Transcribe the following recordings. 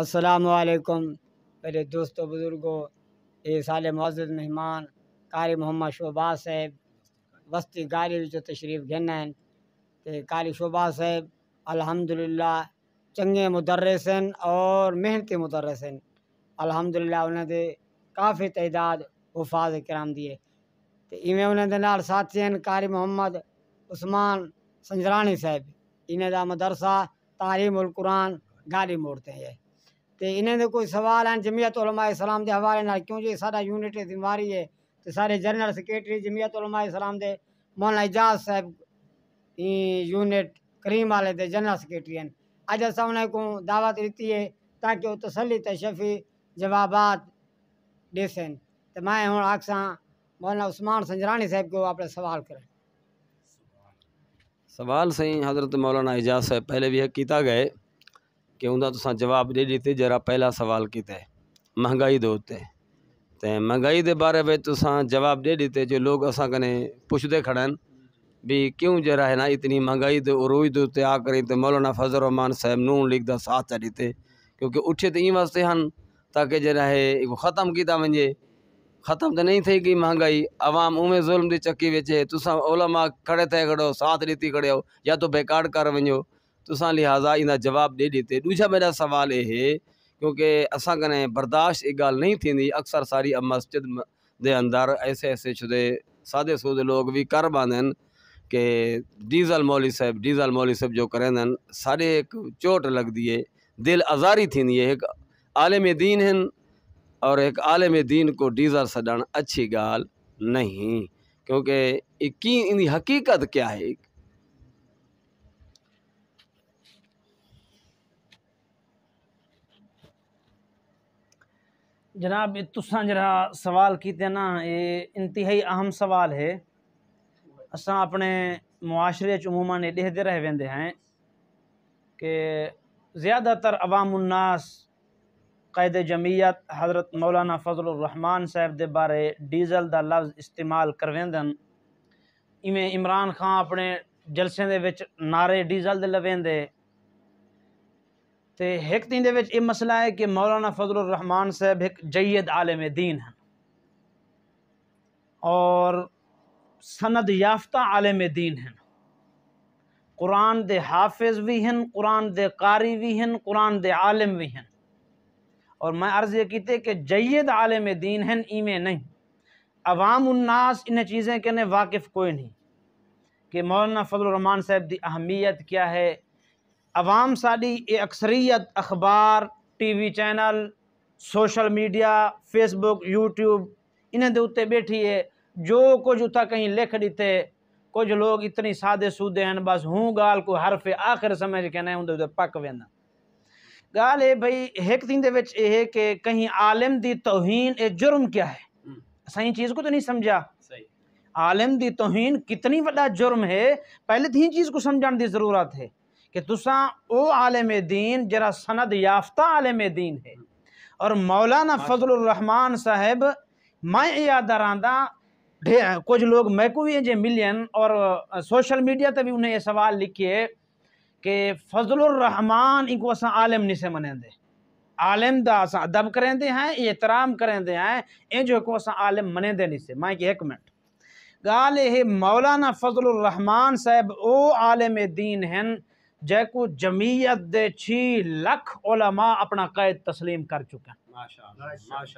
असलकम मेरे दोस्तों बुज़ुर्गों ये साले मुआज़ मेहमान कारी मोहम्मद शोभा साहब वस्ती गारी जो तशरीफ़ घेन आहिनि कारी शोभा साहब अलहमदिल्ला चंगे मुदर्रस हैं और मेहनती मुदर्रस हैं अलहमदिल्ला उन्होंने काफ़ी तइदाद वफाज किराम दिए इवें उन्होंने नाल साथी हैं कारी मोहम्मद उस्मान संजरानी साहब इन्हें मदरसा तारीम उल क़ुरान गारी मोड़ते हैं तो इन्हें कोई सवाल है जमीयत ਜਮੀਅਤ इस्लाम के हवाले ना क्योंकि यूनिट ਜੀ है ਯੂਨਿਟ ਜ਼ਿੰਮੇਵਾਰੀ ਹੈ ਤੇ ਸਾਰੇ ਜਨਰਲ ਸੈਕਟਰੀ ਜਮੀਅਤ ਉਲਮਾ ਇਸਲਾਮ ਦੇ यूनिट करीम वाले के जनरल सेक्रेटरी अज अस को दावत दी है ताकि वो तसली तशफ़ी जवाब दिसन तो मैं हूँ आखसा मौलाना उस्मान संजरानी साहब को अपने सवाल कर सवाल सही हज़रत मौलाना एजाज साहब पहले भी किया गए क्यों हूंदा तुसां जवाब दीते जरा पहला सवाल किता है महंगाई दो उते त महंगाई के बारे में तुसा जवाब दे दीते जो लोग असा कने पुछते खड़ा भी क्यों जरा है ना इतनी महंगाई तो रोज तो आ करें तो मौलाना फजल रहमान साहब नून लीग का साथ दीते क्योंकि उठे तो इं वास्ते हैं ताकि जरा है ख़त्म किया वे ख़त्म तो नहीं थी गई महंगाई आवाम उमें जुल्म की चक्की वेचे तुसा ओलमा खड़े थे खड़ो साथ दीती खड़े हो या तो बेकार कर वो तुसा लिहाजा इंदा जवाब दे देते दूजा मेरा सवाल ये है क्योंकि अस बर्दाश्त ये गाल नहीं थी अक्सर सारी मस्जिद के अंदर ऐसे ऐसे छुदे सादे सूदे लोग भी कर पादन कि डीजल मौली साहब डीजल मौली साहब जो करें सारे एक चोट लगती है दिल आज़ारी थी है एक आलम दीन हैं और एक आलम दीन को डीजल सदन अच्छी गाल नहीं क्योंकि इन हकीकत क्या है जनाब तुसा जरा सवाल किते ना ये इंतहाई अहम सवाल है अस अपने मुआशरे चमूमन ये देखते रह वेंदे हैं कि ज़्यादातर उन्नास कैद जमीयत हज़रत मौलाना फजलरहमान साहब के बारे डीजल का लफ्ज़ इस्तेमाल करवेंदन इवें इमरान खान अपने जलसें नारे डीजल दे लवेंदे तो एक दिन ये मसला है कि मौलाना फजल रहमान साहब एक जयद आलम दीन है और सनद याफ्ता आलम दीन हैं कुरान दे हाफिज भी हैं कुरान दे कारी भी हैं कुरान दे आलम भी हैं और मैं अर्ज़ ये की कि जयद आलम दीन हैं इमें नहीं अवाम उन्नास इन चीज़ें के ने वाकिफ़ कोई नहीं कि मौलाना फजल रहमान साहब की अहमियत क्या है आवाम साड़ी ये अक्सरियत अखबार T V channel social media Facebook YouTube इन्हें के उत्ते बैठी है जो कुछ उतना कहीं लिख दिते कुछ लोग इतनी सादे सूदे हैं बस हूँ गाल को हर फे आखिर समझ के ना उनके पक वेंदा गाल है भाई एक दिन है कि कहीं आलम की तोहीन ए जुर्म क्या है हम्म। सही चीज़ को तो नहीं समझा आलिम की तोहीन कितनी वाला जुर्म है पहले तो ही चीज़ को समझाने की ज़रूरत है कि तुसा वो आलम दीन जरा सनद याफ्ता आलम दीन है और मौलाना हाँ फजल रहमान साहब मैं याद रहा कुछ लोग मैकू भी मिलियन और सोशल मीडिया ते भी उन्हें ये सवाल लिखिए कि रहमान इनको अस आलम नहीं से मनेंदे आलम दा अदब करेंदे हैं एहतराम करेंदे हैं जो को अस आलम मनेंदे नहीं से मैं एक मिनट गाल मौलाना फजल रहमान साहब ओ आलम दीन हैं जय को जमीयत दे छी लख उलमा अपना कैद तस्लीम कर चुके हैं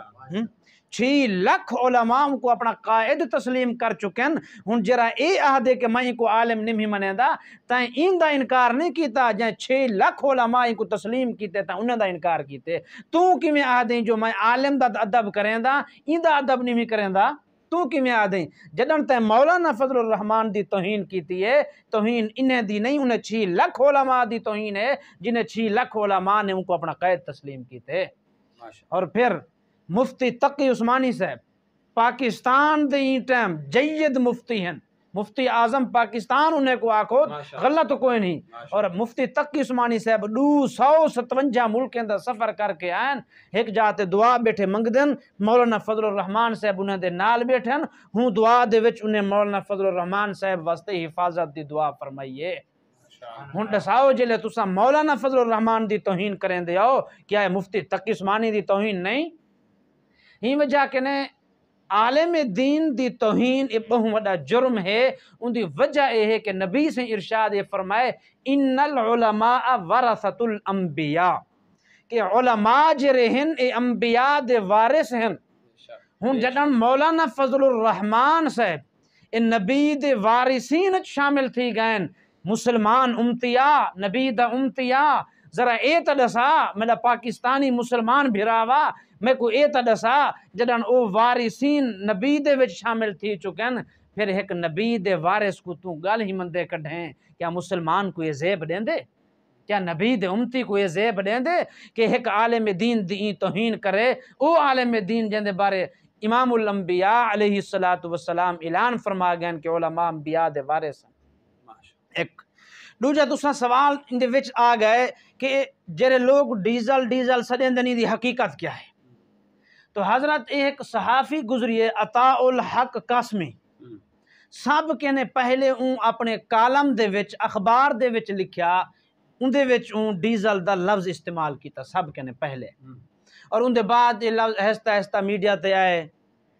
हम्म? छी लख उलमा को अपना कायद तस्लीम कर चुके हैं हूँ जरा ये आहदे के मैं को आलिम नहीं मनेंदा तैं इंदा इनकार नहीं किया जै छे लख उलमा इनको तस्लीम किते तैं उन्हें इनकार किते तू किमें आहदे जो मैं आलिम का अदब करेंदा इंदा अदब नहीं करेंदा तू किमें आदई जॾहिं तैं मौलाना फज़ल रहमान की तोहीन की है तोहीन इन्हें दी नहीं उन्हें छी लख ओलामा दी तोहीन है जिन्हें छी लख ओलामा ने उनको अपना कैद तस्लीम की थे और फिर मुफ्ती तकी उस्मानी साहब पाकिस्तान दी टाइम जैद मुफ्ती हैं मुफ्ती आजम पाकिस्तान उन्हें को आखो गलत कोई नहीं और मुफ्ती तक उस्मानी साहब डू सौ सतवंजा मुल्क के अंदर सफ़र करके आन एक जाते दुआ बैठे मंगदन मौलाना फजल रहमान साहब उन्हें दे नाल बैठन हूँ दुआ दे विच उन्हें मौलाना फजल रहमान साहब वास्ते हिफाजत दी दुआ फरमाइए हूँ दसाओ जिले तुसा मौलाना फजल रहमान की तोहीन करें दे आओ क्या मुफ्ती तक उस्मानी की तोहीन नहीं ही वजह कने आलम दीन दी तोहन ये बहुत वा जुर्म है उनकी वजह यह है कि नबी से इर्शाद ये फरमाए इन इनमा वरासतुल अंबिया के उलमा जरे हैं ये अंबिया दे वारिस हैं हूँ जडन मौलाना फजलरहमान साहब ए नबी दे वारिसीन शामिल थी गए मुसलमान उमतिया नबी द उमतिया ज़रा ए तसा मेरा पाकिस्तानी मुसलमान भिरावा मैं को ए तसा ॾसा ओ उहो वारिसीन नबी दे शामिल थी चुके हैं फिर एक नबी दे वारिस को तू गल ही मंदे कॾहिं क्या मुसलमान को ये ज़ेब दें दे क्या नबी दे उमती को ये ज़ेब दें दे कि एक आलम दीन दी तोहन करे ओ आलम दीन जंहिंजे बारे इमाम उलम्बिया अलही सलात वसलाम ऐलान फरमा गया कि ओलमा बिया दे वारिस एक दूजा तुसा सवाल इन आ गए कि जेरे लोग डीजल डीजल दिन की हकीकत क्या है तो हजरत एक सहाफ़ी अता उल हक कासमी हम्म। सब कहने पहले ऊ अपने कालम के अखबार के लिखा उनके डीजल का लफ्ज़ इस्तेमाल किया सब कहने पहले हम्म। और उनके बाद ये लफ्ज़ आहिस्ता आहिस्ता मीडिया से आए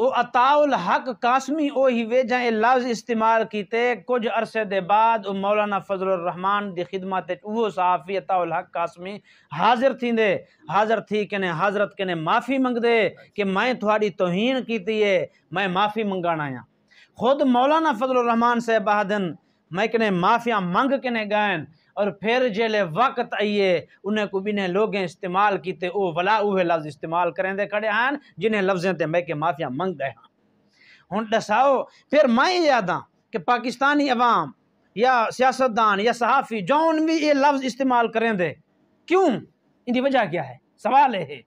ओ अताउल हक कासमी ओ ही वे जहाँ लफ्ज़ इस्तेमाल किते कुछ अरसे दे बाद मौलाना फजल रहमान की खिदमत वो सहाफ़ी अताउल हक कासमी हाजिर दे हाजिर थी कने हाजरत कने माफ़ी मंगदे कि मैं थोड़ी तोहीन की है मैं माफ़ी मंगा आया खुद मौलाना रहमान साहब आदन मैं कने माफ़िया मंग कने गायन और फिर जेले वक्त आइए उन्हें को भी लोगें इस्तेमाल किए वह वला उ लफ्ज़ इस्तेमाल करेंदे खड़े हैं जिन्हें लफ्ज़ें ते मैं के माफिया मंग गए हैं हूँ दसाओ फिर मैं याद हाँ कि पाकिस्तानी अवाम या सियासतदान या सहाफ़ी जौन भी ये लफ्ज़ इस्तेमाल दे क्यों इनकी वजह क्या है सवाल है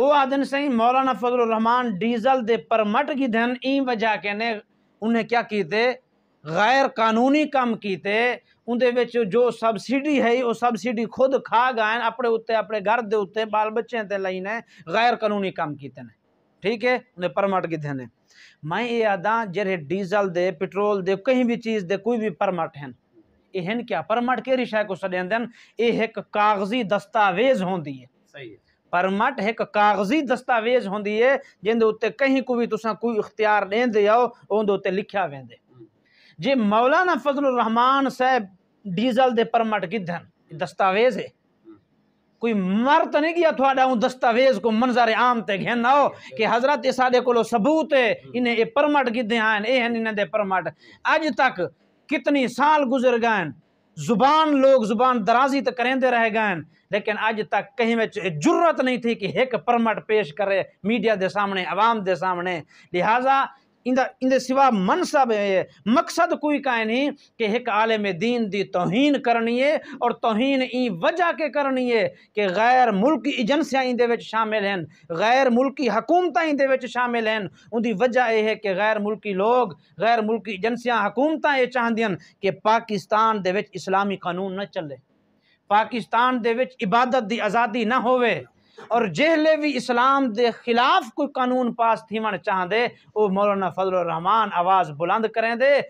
वो आदन सही मौलाना फजल रहमान डीजल दे परमट की धन ई वजह कहने उन्हें क्या किए गैर कानूनी ਕੰਮ ਕੀਤੇ ਉਹਦੇ ਵਿੱਚ ਜੋ ਸਬਸਿਡੀ ਹੈ ਉਹ ਸਬਸਿਡੀ ਖੁਦ ਖਾ ਗਏ ਆਪਣੇ ਉੱਤੇ ਆਪਣੇ ਘਰ ਦੇ ਉੱਤੇ ਬਾਲ ਬੱਚਿਆਂ ਤੇ ਲਈ ਨੇ ਗੈਰ ਕਾਨੂੰਨੀ ਕੰਮ ਕੀਤੇ ਨੇ ਠੀਕ ਹੈ ਉਹਨੇ ਪਰਮਿਟ ਕਿਥੇ ਨੇ ਮੈਂ ਇਹ ਆਦਾ ਜਿਹੜੇ ਡੀਜ਼ਲ ਦੇ ਪੈਟਰੋਲ ਦੇ ਕਹੀਂ ਵੀ ਚੀਜ਼ ਦੇ ਕੋਈ ਵੀ ਪਰਮਿਟ ਹਨ ਇਹ ਹਨ ਕਿਆ ਪਰਮਿਟ ਕਿਹੜੀ ਸ਼ੈ ਕੋ ਸਦੇਂਦਨ ਇਹ ਇੱਕ ਕਾਗਜ਼ੀ ਦਸਤਾਵੇਜ਼ ਹੁੰਦੀ ਹੈ ਸਹੀ ਹੈ परमट एक कागजी दस्तावेज होंगी है जिंद उत्ते कहीं को भी तुसा कोई इख्तियार दें आओ उन्हें उत्ते लिखा वेंदे जी मौलाना फजल रहमान साहब डीजल दे परमट गिधन दस्तावेज है हम्म। कोई मर तो नहीं गया थोड़ा उन दस्तावेज को मंजर आम ते घेन आओ कि हजरत साढ़े को सबूत है हम्म। इन्हें ये परमट गिधे हैं ये हैं इन्हें दे परमट अज तक कितनी साल गुजर गए जुबान लोग जुबान दराजी तो करेंदे रह गए लेकिन अज तक कहीं में जरूरत नहीं थी कि एक परमट पेश करे मीडिया के सामने आवाम के सामने लिहाजा इंदा इंदे सिवा मनसब है मकसद कोई का नहीं कि एक आलम दीन दी तोहन करनी है और तोहन ई वजह के करनी है कि गैर मुल्क एजेंसियाँ इंदे शामिल हैं गैर मुल्की हकूमत इंदे शामिल हैं उनकी वजह यह है कि गैर मुल्की लोग गैर मुल्की एजेंसियाँ हकूमत ये चाहदियाँ कि पाकिस्तान के इस्लामी कानून न चले पाकिस्तान के इबादत की आज़ादी ना होवे और जेले भी इस्लाम के खिलाफ कोई कानून पास थी चाहंदे वह मौलाना फजल रहमान आवाज़ बुलंद दे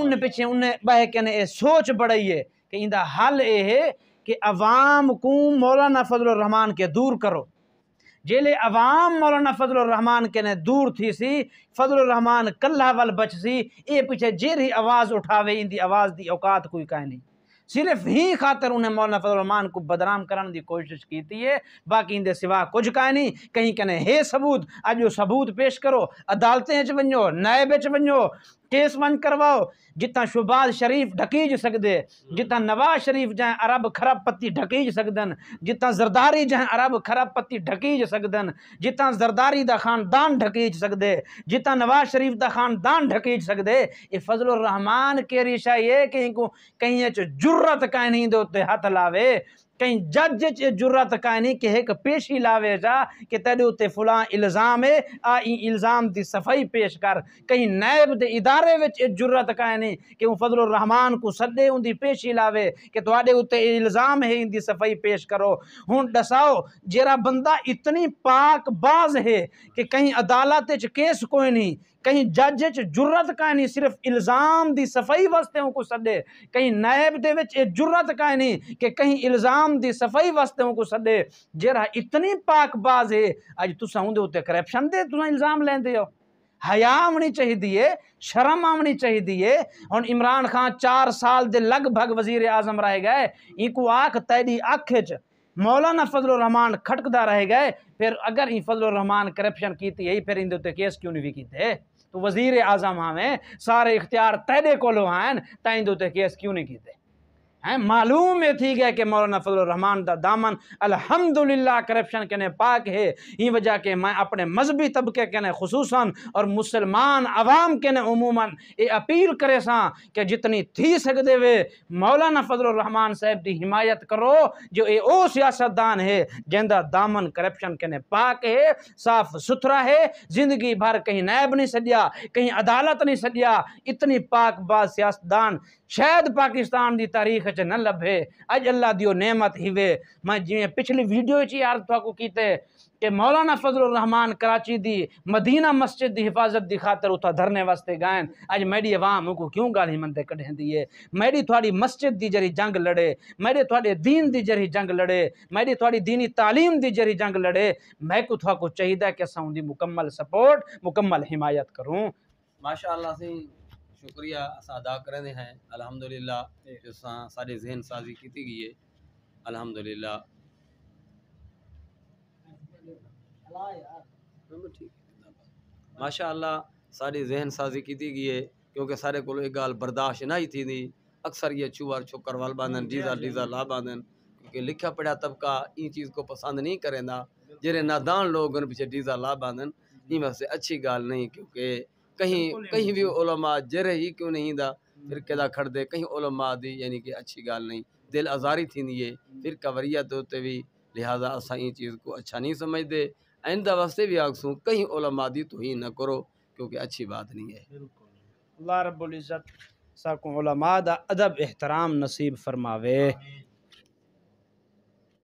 उन पिछे उन्हें बह कहने सोच बढ़ाई है कि इंदा हल ये है कि अवाम को मौलाना फजल रहमान के दूर करो जेले अवाम मौलाना फजल रहमान के ने दूर थी सी फजल रहमान कल्ला वल बच सी ये पिछे जेरी आवाज़ उठावे इंदी आवाज़ की औकात कोई कह नहीं सिर्फ ही खातर उन्हें मौलाना फजलरहमान को बदनाम कराने की कोशिश की थी बाकी इंदे सिवा कुछ कह नहीं कहीं कहने हे सबूत अज सबूत पेश करो अदालतें वो नायब वो केस मंज करवाओ जितना शुबाज शरीफ ढकीज सकते जितना नवाज शरीफ जाए अरब खराब पत्ती ढकीज सकदन जितना जरदारी जाए अरब खराब पत्ती ढकीज सकदन जितना जरदारी का खानदान ढकीज सकते जितना नवाज शरीफ का खानदान ढकीज सकते ये फजल रहमान के रिशा ये कहीं को कहीं जुर्रत कह नहीं दे हथ लावे कहीं जज जे जुर्रत कान्हे की कि पेशी लावे जा कि तेरे उत्ते फुला इल्ज़ाम है आ इल्ज़ाम की सफाई पेश कर कहीं नैब के इदारे विच जुर्रत कान्हे कि फजल रहमान को सदे उनकी पेशी लावे कि थोड़े उत्ते इल्ज़ाम है इनकी सफाई पेश करो हूँ दसाओ जरा बंदा इतनी पाक बाज है कि कहीं अदालत केस कोई नहीं कहीं जज च का नहीं सिर्फ इल्ज़ाम की सफाई वास्ते उनको सदे कहीं नायब के जुरत का नहीं कि कहीं इल्ज़ाम की सफाई वास्ते उनको सदे जरा इतनी पाकबाज है अज तुसा उनके उत्ते करप्शन दे तुसा इल्ज़ाम लेंदे हो हया आनी चाहिए शर्म आनी चाहिए हम इमरान खान चार साल के लगभग वजीर आजम रह गए इंको आख तेरी अख च मौलाना फजल रहमान खटकदा रह गए फिर अगर इन फजल रहमान करप्शन की यही फिर इन केस क्यों नहीं भी किए तो वज़ीर आज़म हमें सारे इख्तियार तैदे को लो ताईं जो तो त खेसि क्यूं न कीते हैं मालूम है थी गया कि मौलाना फजलरहमान का दामन अल्हम्दुलिल्लाह करप्शन कने पाक है ये वजह के मैं अपने मजहबी तबके कने खसूस और मुसलमान अवाम कने अमूमन ये अपील करे सा कि जितनी थी सकते वे मौलाना फजलरहमान साहब की हिमायत करो जो ये ओ सियासतदान है जिंदा दामन करप्शन कने पाक है साफ सुथरा है जिंदगी भर कहीं नैब नहीं सजा कहीं अदालत नहीं सजा इतनी पाक बाज सियासतदान शायद पाकिस्तान की तारीख विच न लभे अज अल्लाह दियो नेमत हिवे मैं जिवें पिछली वीडियो च यार तो कीते कि मौलाना फजल रहमान कराची दी मदीना मस्जिद दी हिफाजत दी खातर उता धरने वास्ते गए अज मेरी अवाम को क्यों गाल गाली मंदे कढ़ें दिए मेरी थोड़ी मस्जिद दी जरी जंग लड़े मेरे थोड़े दीन दी जरी जंग लड़े मेरी थोड़ी दीनी तालीम दी जरी जंग लड़े मैं को थोड़ा चाहिए कि असा उनकी मुकम्मल सपोर्ट मुकम्मल हिमायत करूँ माशा शुक्रिया अदा कर रहे हैं अलहमदुल्ला ਜੋ ਸਾਡੇ ਜ਼ਿਹਨ ਸਾਜ਼ੀ ਕੀਤੀ ਗਈ ਹੈ ਅਲਹਮਦੁਲਿਲਾ माशाला सारी जहन साजी की गई है क्योंकि सारे को एक गाल बर्दाश्त ना ही थी अक्सर ये छुआर छोकर वाल बांधन डीजा डीजा ला बांधन क्योंकि लिखा पढ़ा तबका इन चीज़ को पसंद नहीं करेंदा जेरे नादान लोग पीछे डीजा ला बांधन इन वास्ते अच्छी गाल नहीं क्योंकि कहीं कहीं भी ओलमा जर ही क्यों नहीं दा फिर हम्म। कदा खड़ दे कहीं ओलमा दी यानी कि अच्छी गाल नहीं दिल आज़ारी थी ये हम्म। फिर कवरिया तो भी लिहाजा अस ये चीज़ को अच्छा नहीं समझते आइंदा वास्ते भी आगसूँ कहीं ओलमा दी तो ही न करो क्योंकि अच्छी बात नहीं है अल्लाह रब्बुल इज़्ज़त साकू ओलमा दा अदब एहतराम नसीब फरमावे